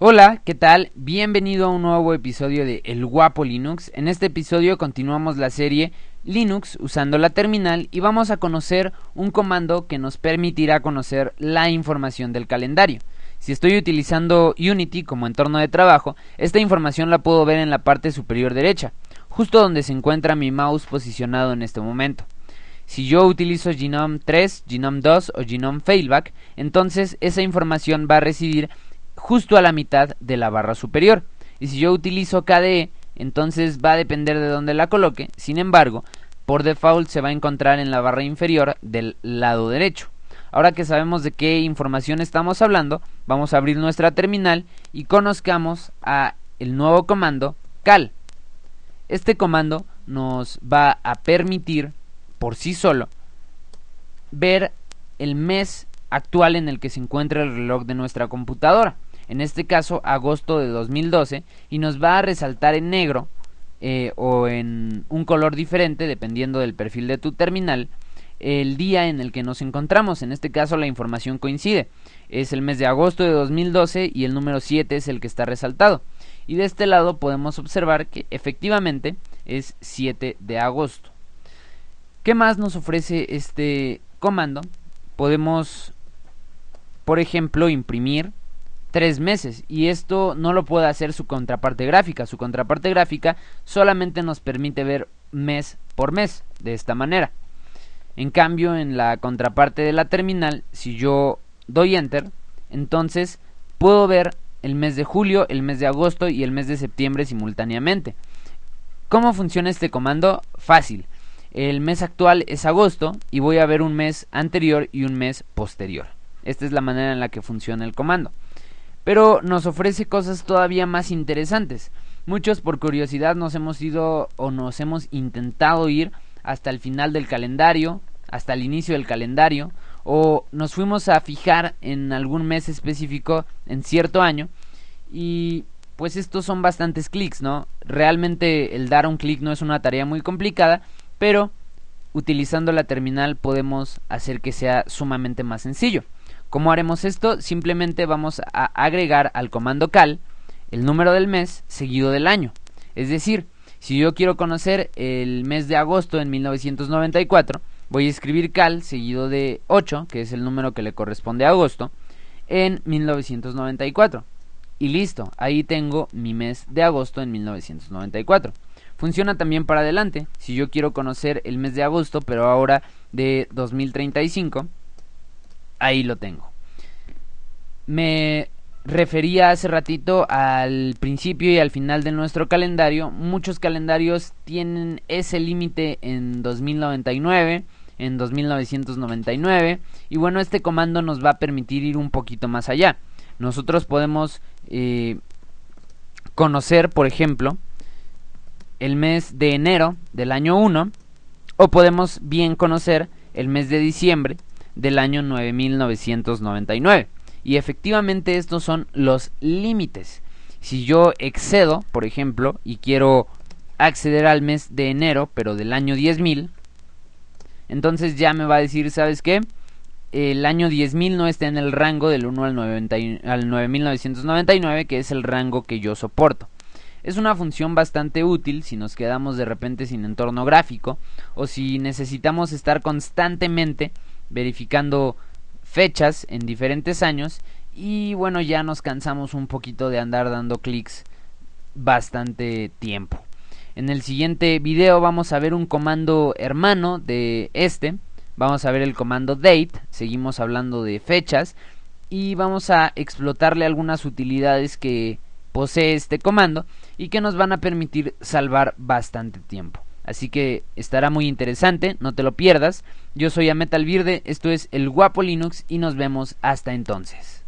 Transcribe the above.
Hola, ¿qué tal? Bienvenido a un nuevo episodio de El Guapo Linux. En este episodio continuamos la serie Linux usando la terminal y vamos a conocer un comando que nos permitirá conocer la información del calendario. Si estoy utilizando Unity como entorno de trabajo, esta información la puedo ver en la parte superior derecha, justo donde se encuentra mi mouse posicionado en este momento. Si yo utilizo Genome 3, Genome 2 o Genome Failback, entonces esa información va a recibir justo a la mitad de la barra superior. Y si yo utilizo KDE, entonces va a depender de dónde la coloque. Sin embargo, por default se va a encontrar en la barra inferior del lado derecho. Ahora que sabemos de qué información estamos hablando, vamos a abrir nuestra terminal y conozcamos a el nuevo comando cal. Este comando nos va a permitir por sí solo ver el mes actual en el que se encuentra el reloj de nuestra computadora en este caso agosto de 2012, y nos va a resaltar en negro eh, o en un color diferente, dependiendo del perfil de tu terminal, el día en el que nos encontramos. En este caso la información coincide. Es el mes de agosto de 2012 y el número 7 es el que está resaltado. Y de este lado podemos observar que efectivamente es 7 de agosto. ¿Qué más nos ofrece este comando? Podemos, por ejemplo, imprimir tres meses y esto no lo puede hacer su contraparte gráfica. Su contraparte gráfica solamente nos permite ver mes por mes de esta manera. En cambio, en la contraparte de la terminal, si yo doy enter, entonces puedo ver el mes de julio, el mes de agosto y el mes de septiembre simultáneamente. ¿Cómo funciona este comando? Fácil. El mes actual es agosto y voy a ver un mes anterior y un mes posterior. Esta es la manera en la que funciona el comando pero nos ofrece cosas todavía más interesantes. Muchos por curiosidad nos hemos ido o nos hemos intentado ir hasta el final del calendario, hasta el inicio del calendario, o nos fuimos a fijar en algún mes específico en cierto año y pues estos son bastantes clics, ¿no? Realmente el dar un clic no es una tarea muy complicada, pero utilizando la terminal podemos hacer que sea sumamente más sencillo. ¿Cómo haremos esto? Simplemente vamos a agregar al comando cal el número del mes seguido del año. Es decir, si yo quiero conocer el mes de agosto en 1994, voy a escribir cal seguido de 8, que es el número que le corresponde a agosto, en 1994. Y listo, ahí tengo mi mes de agosto en 1994. Funciona también para adelante, si yo quiero conocer el mes de agosto, pero ahora de 2035, ahí lo tengo. Me refería hace ratito al principio y al final de nuestro calendario. Muchos calendarios tienen ese límite en 2099, en 2999. Y bueno, este comando nos va a permitir ir un poquito más allá. Nosotros podemos eh, conocer, por ejemplo, el mes de enero del año 1 o podemos bien conocer el mes de diciembre del año 9999. Y efectivamente estos son los límites. Si yo excedo, por ejemplo, y quiero acceder al mes de enero, pero del año 10.000, entonces ya me va a decir, ¿sabes qué? El año 10.000 no está en el rango del 1 al, al 9.999, que es el rango que yo soporto. Es una función bastante útil si nos quedamos de repente sin entorno gráfico o si necesitamos estar constantemente verificando fechas en diferentes años y bueno ya nos cansamos un poquito de andar dando clics bastante tiempo. En el siguiente video vamos a ver un comando hermano de este, vamos a ver el comando date, seguimos hablando de fechas y vamos a explotarle algunas utilidades que posee este comando y que nos van a permitir salvar bastante tiempo. Así que estará muy interesante, no te lo pierdas. Yo soy Ametal Virde, esto es El Guapo Linux y nos vemos hasta entonces.